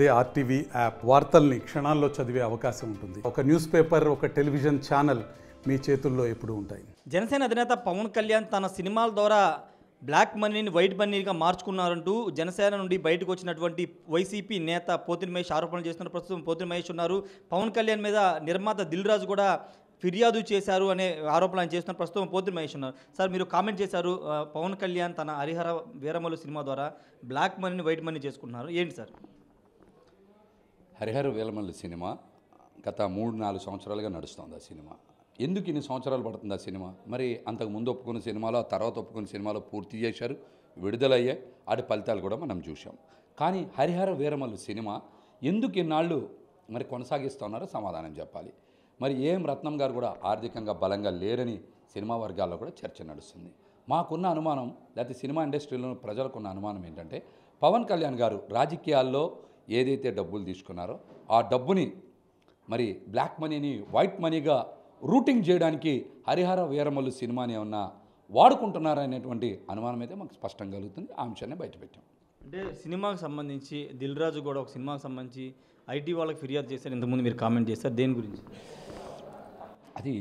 అదే RTV app వార్తల్ని క్షణాల్లో చదివే అవకాశం ఉంటుంది ఒక న్యూస్ పేపర్ ఒక టెలివిజన్ ఛానల్ మీ చేతుల్లో ఎప్పుడు ఉంటాయి జనసేన అధినేత పవన్ కళ్యాణ్ తన సినిమాల ద్వారా బ్లాక్ మనీని వైట్ మనీగా మార్చుకున్నారంటూ జనసేన నుండి బయటకు వచ్చినటువంటి వైసీపీ నేత పోతిన్ మహేష్ ఆరోపణలు చేస్తున్న ప్రస్తుతం పోతిన్ మహేష్ ఉన్నారు పవన్ కళ్యాణ్ మీద నిర్మాత దిల్ రాజు కూడా ఫిర్యాదు చేశారు అనే ఆరోపణలు చేస్తున్న ప్రస్తుతం పోతి మహేష్ ఉన్నారు సార్ మీరు కామెంట్ చేశారు పవన్ కళ్యాణ్ తన హరిహర వీరమలు సినిమా ద్వారా బ్లాక్ మనీని వైట్ మనీ చేసుకున్నారు ఏంటి సార్ హరిహర వేలమల్లి సినిమా గత మూడు నాలుగు సంవత్సరాలుగా నడుస్తుంది ఆ సినిమా ఎందుకు ఇన్ని సంవత్సరాలు పడుతుంది ఆ సినిమా మరి అంతకు ముందు ఒప్పుకున్న సినిమాలో ఆ తర్వాత ఒప్పుకున్న సినిమాలో పూర్తి చేశారు విడుదలయ్యాయి వాటి ఫలితాలు కూడా మనం చూసాం కానీ హరిహర వీరమల్లు సినిమా ఎందుకు ఇన్నాళ్ళు మరి కొనసాగిస్తున్నారో సమాధానం చెప్పాలి మరి ఏం రత్నం గారు కూడా ఆర్థికంగా బలంగా లేరని సినిమా వర్గాల్లో కూడా చర్చ నడుస్తుంది మాకున్న అనుమానం లేకపోతే సినిమా ఇండస్ట్రీలో ప్రజలకున్న అనుమానం ఏంటంటే పవన్ కళ్యాణ్ గారు రాజకీయాల్లో ఏదైతే డబ్బులు తీసుకున్నారో ఆ డబ్బుని మరి బ్లాక్ మనీని వైట్ మనీగా రూటింగ్ చేయడానికి హరిహర వీరమల్లు సినిమాని ఏమన్నా వాడుకుంటున్నారనేటువంటి అనుమానం అయితే మాకు స్పష్టంగా కలుగుతుంది ఆ అంశాన్ని బయటపెట్టాం అంటే సినిమాకు సంబంధించి దిల్ రాజు కూడా ఒక సినిమాకు సంబంధించి ఐటీ వాళ్ళకి ఫిర్యాదు చేశారు ఇంతకుముందు మీరు కామెంట్ చేస్తారు దేని గురించి అది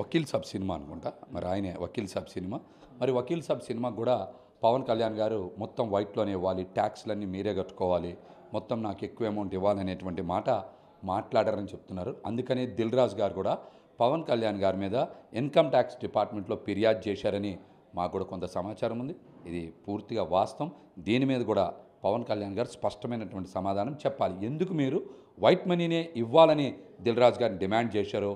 వకీల్ సాబ్ సినిమా అనుకుంటా మరి ఆయనే వకీల్ సాబ్ సినిమా మరి వకీల్ సాబ్ సినిమా కూడా పవన్ కళ్యాణ్ గారు మొత్తం వైట్లోనే ఇవ్వాలి ట్యాక్స్లన్నీ మీరే కట్టుకోవాలి మొత్తం నాకు ఎక్కువ అమౌంట్ ఇవ్వాలనేటువంటి మాట మాట్లాడారని చెప్తున్నారు అందుకనే దిల్రాజ్ గారు కూడా పవన్ కళ్యాణ్ గారి మీద ఇన్కమ్ ట్యాక్స్ డిపార్ట్మెంట్లో ఫిర్యాదు చేశారని మాకు కూడా కొంత సమాచారం ఉంది ఇది పూర్తిగా వాస్తవం దీని మీద కూడా పవన్ కళ్యాణ్ గారు స్పష్టమైనటువంటి సమాధానం చెప్పాలి ఎందుకు మీరు వైట్ మనీనే ఇవ్వాలని దిల్రాజ్ గారిని డిమాండ్ చేశారో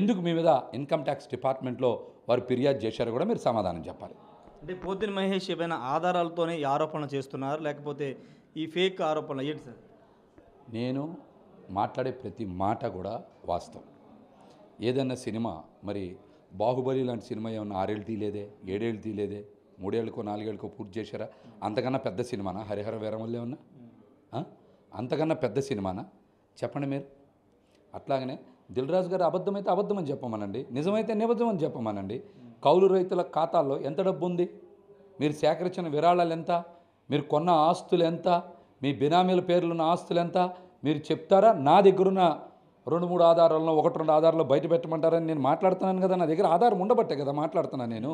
ఎందుకు మీ మీద ఇన్కమ్ ట్యాక్స్ డిపార్ట్మెంట్లో వారు ఫిర్యాదు చేశారో కూడా మీరు సమాధానం చెప్పాలి అంటే పోతిన మహేష్ ఏమైనా ఆధారాలతోనే ఈ చేస్తున్నారు లేకపోతే ఈ ఫేక్ ఆరోపణలు ఏంటి సార్ నేను మాట్లాడే ప్రతి మాట కూడా వాస్తవం ఏదైనా సినిమా మరి బాహుబలి లాంటి సినిమా ఏమన్నా ఆరేళ్ళు తీలేదే ఏడేళ్ళు తీలేదే మూడేళ్ళకో నాలుగేళ్ళకో పూర్తి చేశారా అంతకన్నా పెద్ద సినిమానా హరిహర వీరమల్లు ఏమన్నా అంతకన్నా పెద్ద సినిమానా చెప్పండి మీరు అట్లాగనే దిల్రాజు గారు అబద్ధమైతే అబద్ధమని చెప్పమనండి నిజమైతే నిబద్ధమని చెప్పమనండి కౌలు రైతుల ఖాతాల్లో ఎంత డబ్బు ఉంది మీరు సేకరించిన విరాళాలు ఎంత మీరు కొన్న ఆస్తులు ఎంత మీ బినామీల పేర్లున్న ఆస్తులు ఎంత మీరు చెప్తారా నా దగ్గరున్న రెండు మూడు ఆధారాలను ఒకటి రెండు ఆధారాలు బయట పెట్టమంటారని నేను మాట్లాడుతున్నాను కదా నా దగ్గర ఆధారం ఉండబట్టే కదా మాట్లాడుతున్నాను నేను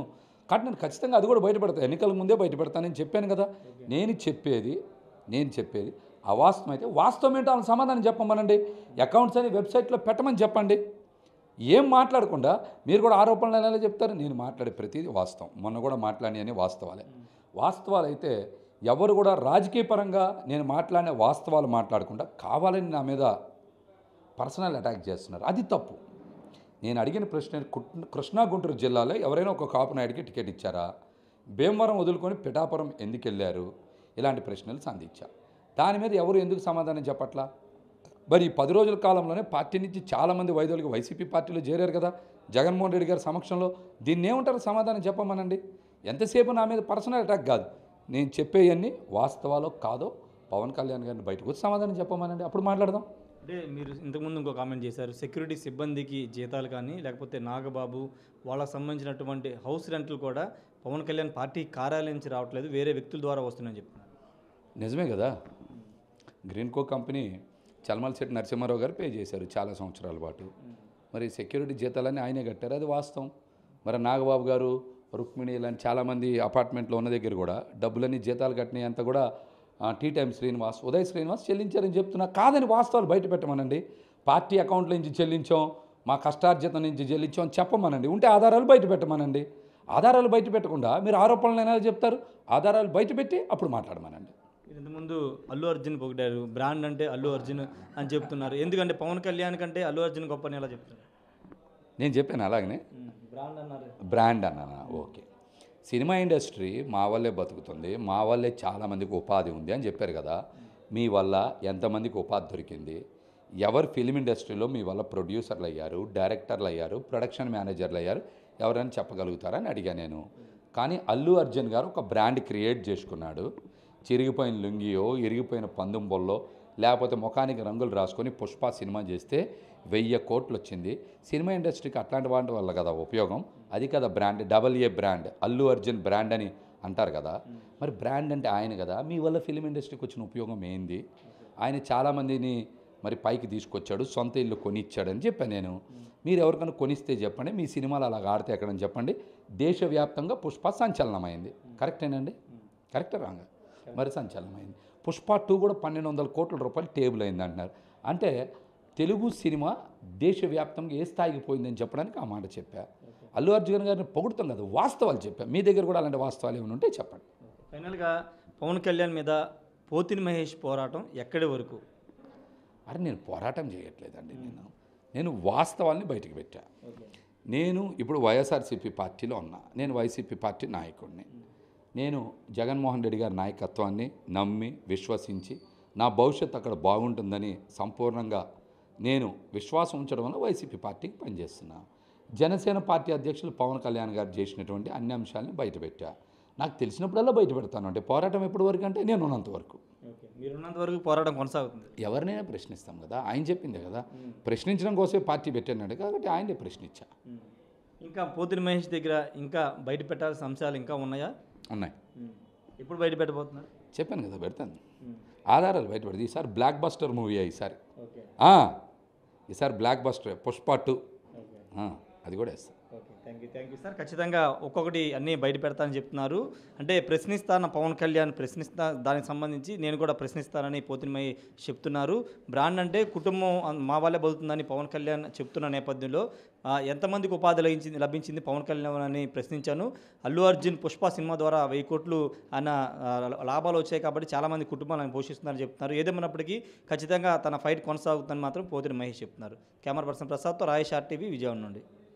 కాబట్టి నేను ఖచ్చితంగా అది కూడా బయట ఎన్నికల ముందే బయట చెప్పాను కదా నేను చెప్పేది నేను చెప్పేది అవాస్తవం అయితే వాస్తవం ఏంటో వాళ్ళని సమాధానం చెప్పమనండి అకౌంట్స్ అని వెబ్సైట్లో పెట్టమని చెప్పండి ఏం మాట్లాడకుండా మీరు కూడా ఆరోపణలు ఎలా చెప్తారు నేను మాట్లాడే ప్రతిదీ వాస్తవం మొన్న కూడా అని వాస్తవాలే వాస్తవాలు అయితే ఎవరు కూడా రాజకీయ పరంగా నేను మాట్లాడిన వాస్తవాలు మాట్లాడకుండా కావాలని నా మీద పర్సనల్ అటాక్ చేస్తున్నారు అది తప్పు నేను అడిగిన ప్రశ్న కృష్ణా గుంటూరు జిల్లాలో ఎవరైనా ఒక కాపు నాయుడికి టికెట్ ఇచ్చారా భీమవరం వదులుకొని పిఠాపురం ఎందుకు వెళ్ళారు ఇలాంటి ప్రశ్నలు సంధించా దాని మీద ఎవరు ఎందుకు సమాధానం చెప్పట్లా మరి పది రోజుల కాలంలోనే పార్టీ నుంచి చాలామంది వైద్యులకు వైసీపీ పార్టీలో చేరారు కదా జగన్మోహన్ రెడ్డి గారి సమక్షంలో దీన్ని ఏమంటారు సమాధానం చెప్పమనండి ఎంతసేపు నా మీద పర్సనల్ అటాక్ కాదు నేను చెప్పేయన్నీ వాస్తవాలో కాదో పవన్ కళ్యాణ్ గారిని బయటకు వచ్చి సమాధానం చెప్పమనండి అప్పుడు మాట్లాడదాం అంటే మీరు ఇంతకుముందు ఇంకో కామెంట్ చేశారు సెక్యూరిటీ సిబ్బందికి జీతాలు కానీ లేకపోతే నాగబాబు వాళ్ళకు సంబంధించినటువంటి హౌస్ రెంట్లు కూడా పవన్ కళ్యాణ్ పార్టీ కార్యాలయం నుంచి రావట్లేదు వేరే వ్యక్తుల ద్వారా వస్తున్నాయని చెప్తున్నారు నిజమే కదా గ్రీన్కో కంపెనీ చల్మల్ శెట్టి నరసింహారావు గారు పే చేశారు చాలా సంవత్సరాల పాటు మరి సెక్యూరిటీ జీతాలన్నీ ఆయనే కట్టారు అది వాస్తవం మరి నాగబాబు గారు రుక్మిణి ఇలాంటి చాలామంది అపార్ట్మెంట్లో ఉన్న దగ్గర కూడా డబ్బులన్నీ జీతాలు కట్టినాయి అంతా కూడా టీ టైం శ్రీనివాస్ ఉదయ్ శ్రీనివాస్ చెల్లించారని చెప్తున్నా కాదని వాస్తవాలు బయట పెట్టమనండి పార్టీ అకౌంట్ల నుంచి చెల్లించాం మా కష్టార్జితం నుంచి చెల్లించాం చెప్పమనండి ఉంటే ఆధారాలు బయట పెట్టమనండి ఆధారాలు బయట పెట్టకుండా మీరు ఆరోపణలు అయినా చెప్తారు ఆధారాలు బయట పెట్టి అప్పుడు మాట్లాడమనండి ఇంతకుముందు అల్లు అర్జున్ పొగిడారు బ్రాండ్ అంటే అల్లు అర్జున్ అని చెప్తున్నారు ఎందుకంటే పవన్ కళ్యాణ్ కంటే అల్లు అర్జున్ గొప్ప అని ఎలా చెప్తున్నారు నేను చెప్పాను అలాగనే బ్రాండ్ అన్నానా ఓకే సినిమా ఇండస్ట్రీ మా వల్లే బతుకుతుంది మా వల్లే చాలామందికి ఉపాధి ఉంది అని చెప్పారు కదా మీ వల్ల ఎంతమందికి ఉపాధి దొరికింది ఎవరు ఫిలిం ఇండస్ట్రీలో మీ వల్ల ప్రొడ్యూసర్లు అయ్యారు డైరెక్టర్లు అయ్యారు ప్రొడక్షన్ మేనేజర్లు అయ్యారు ఎవరైనా చెప్పగలుగుతారని అడిగాను నేను కానీ అల్లు అర్జున్ గారు ఒక బ్రాండ్ క్రియేట్ చేసుకున్నాడు చిరిగిపోయిన లుంగియో ఇరిగిపోయిన పందుంబొల్లో లేకపోతే ముఖానికి రంగులు రాసుకొని పుష్ప సినిమా చేస్తే వెయ్యి కోట్లు వచ్చింది సినిమా ఇండస్ట్రీకి అట్లాంటి వాటి వల్ల కదా ఉపయోగం అది కదా brand double A brand Allu Arjun brand అని అంటారు కదా మరి బ్రాండ్ అంటే ఆయన కదా మీ వల్ల ఫిలిం ఇండస్ట్రీకి వచ్చిన ఉపయోగం ఏంది ఆయన చాలామందిని మరి పైకి తీసుకొచ్చాడు సొంత ఇల్లు కొనిచ్చాడని చెప్పాను నేను మీరు ఎవరికైనా కొనిస్తే చెప్పండి మీ సినిమాలు అలా ఆడితే ఎక్కడని చెప్పండి దేశవ్యాప్తంగా పుష్ప సంచలనమైంది కరెక్టేనండి కరెక్టే రాంగా మరి సంచలనమైంది పుష్ప టూ కూడా పన్నెండు వందల కోట్ల రూపాయలు టేబుల్ అయింది అంటున్నారు అంటే తెలుగు సినిమా దేశవ్యాప్తంగా ఏ స్థాయికి పోయిందని చెప్పడానికి ఆ మాట చెప్పా అల్లు అర్జున్ గారిని పొగుడుతాం కదా వాస్తవాలు చెప్పా మీ దగ్గర కూడా అలాంటి వాస్తవాలు ఏమైనా ఉంటే చెప్పండి ఫైనల్గా పవన్ కళ్యాణ్ మీద పోతిని మహేష్ పోరాటం ఎక్కడి వరకు అరే నేను పోరాటం చేయట్లేదండి నేను నేను వాస్తవాల్ని బయటకు పెట్టా నేను ఇప్పుడు వైఎస్ఆర్సీపీ పార్టీలో ఉన్నా నేను వైసీపీ పార్టీ నాయకుడిని నేను జగన్మోహన్ రెడ్డి గారి నాయకత్వాన్ని నమ్మి విశ్వసించి నా భవిష్యత్ అక్కడ బాగుంటుందని సంపూర్ణంగా నేను విశ్వాసం ఉంచడం వల్ల వైసీపీ పార్టీకి పనిచేస్తున్నాను జనసేన పార్టీ అధ్యక్షులు పవన్ కళ్యాణ్ గారు చేసినటువంటి అన్ని అంశాలని బయటపెట్టా నాకు తెలిసినప్పుడల్లా బయట పెడతాను అంటే పోరాటం ఎప్పటి వరకు అంటే నేను ఉన్నంత వరకు మీరున్నంత వరకు పోరాటం కొనసాగుతుంది ఎవరినైనా ప్రశ్నిస్తాం కదా ఆయన చెప్పిందే కదా ప్రశ్నించడం కోసమే పార్టీ పెట్టానండి కాబట్టి ఆయనే ప్రశ్నించా ఇంకా పోతిని మహేష్ దగ్గర ఇంకా బయట పెట్టాల్సిన అంశాలు ఇంకా ఉన్నాయా ఉన్నాయి ఇప్పుడు బయట పెట్టబోతున్నారు చెప్పాను కదా పెడతాను ఆధారాలు బయటపడి ఈసారి బ్లాక్ బస్టర్ మూవీ ఈసారి ఈసారి బ్లాక్ బస్టర్ పుష్ప టూ అది కూడా వేస్తాను thank you thank you sir ఖచ్చితంగా ఒక్కొక్కటి అన్నీ బయట పెడతానని చెప్తున్నారు అంటే ప్రశ్నిస్తాను పవన్ కళ్యాణ్ ప్రశ్నిస్తా దానికి సంబంధించి నేను కూడా ప్రశ్నిస్తానని పోతినమై చెప్తున్నారు బ్రాండ్ అంటే కుటుంబం మా వాళ్ళే బతుకుతుందని పవన్ కళ్యాణ్ చెప్తున్న నేపథ్యంలో ఎంతమందికి ఉపాధి లభించింది లభించింది పవన్ కళ్యాణ్ అని ప్రశ్నించాను అల్లు అర్జున్ పుష్ప సినిమా ద్వారా వెయ్యి కోట్లు అన్న లాభాలు వచ్చాయి కాబట్టి చాలామంది కుటుంబాలను పోషిస్తున్నారని చెప్తున్నారు ఏదేమైనప్పటికీ ఖచ్చితంగా తన ఫైట్ కొనసాగుతుందని మాత్రం పోతిన మహేష్ చెప్తున్నారు కెమెరా పర్సన్ ప్రసాద్తో రాయేష్ ఆర్టీవీ విజయవాడ నుండి